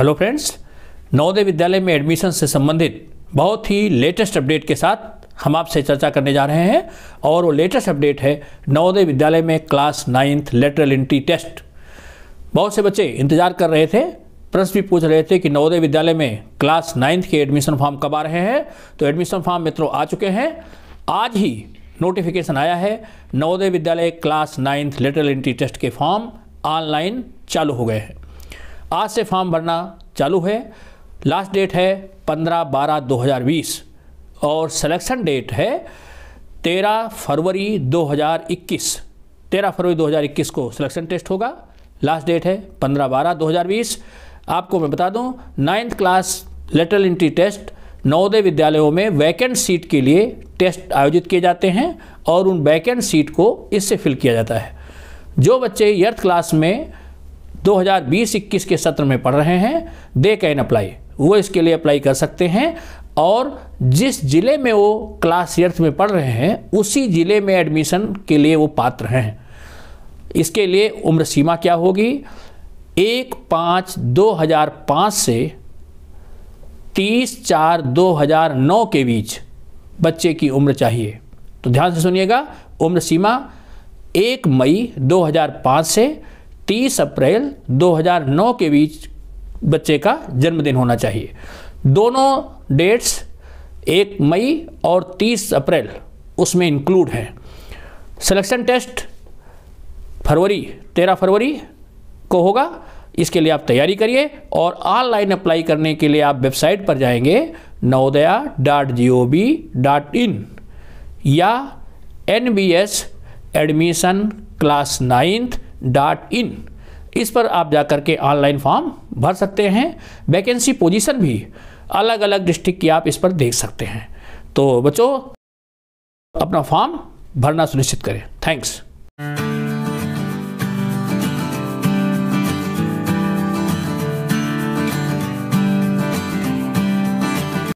hello friends Navodaya Vidyalaya में admission से संबंधित बहुत ही लेटेस्ट अपडेट के साथ हम आपसे चर्चा करने जा रहे हैं और वो लेटेस्ट अपडेट है नवोदय विद्यालय में class ninth lateral entry test बहुत से बच्चे इंतजार कर रहे थे प्रश्न भी पूछ रहे थे कि नवोदय विद्यालय में क्लास नाइन्थ के एडमिशन फॉर्म कब आ रहे हैं तो एडमिशन फॉर्म मित्रों आ चुके हैं आज ही नोटिफिकेशन आया है Navodaya Vidyalaya class ninth lateral entry test के फॉर्म ऑनलाइन चालू हो गए हैं आज से फॉर्म भरना चालू है लास्ट डेट है पंद्रह बारह दो हज़ार बीस और सिलेक्शन डेट है तेरह फरवरी 2021 तेरह फरवरी 2021 को सिलेक्शन टेस्ट होगा लास्ट डेट है पंद्रह बारह 2020 आपको मैं बता दूं ninth class lateral entry test Navodaya विद्यालयों में वैकेंट सीट के लिए टेस्ट आयोजित किए जाते हैं और उन वैकेंट सीट को इससे फिल किया जाता है जो बच्चे एर्थ क्लास में 2020-21 के सत्र में पढ़ रहे हैं दे कैन अप्लाई वो इसके लिए अप्लाई कर सकते हैं और जिस ज़िले में वो क्लास एर्थ में पढ़ रहे हैं उसी ज़िले में एडमिशन के लिए वो पात्र हैं इसके लिए उम्र सीमा क्या होगी एक पाँच दो हज़ार पाँच से तीस चार दो हज़ार नौ के बीच बच्चे की उम्र चाहिए तो ध्यान से सुनिएगा उम्र सीमा एक मई दो हजार पाँच से 30 अप्रैल 2009 के बीच बच्चे का जन्मदिन होना चाहिए दोनों डेट्स एक मई और 30 अप्रैल उसमें इंक्लूड हैं सिलेक्शन टेस्ट फरवरी 13 फरवरी को होगा इसके लिए आप तैयारी करिए और ऑनलाइन अप्लाई करने के लिए आप वेबसाइट पर जाएंगे Navodaya dot G O V dot in या N B S admission class ninth dot in इस पर आप जा कर के ऑनलाइन फॉर्म भर सकते हैं वैकेंसी पोजीशन भी अलग अलग डिस्ट्रिक्ट की आप इस पर देख सकते हैं तो बच्चों अपना फॉर्म भरना सुनिश्चित करें थैंक्स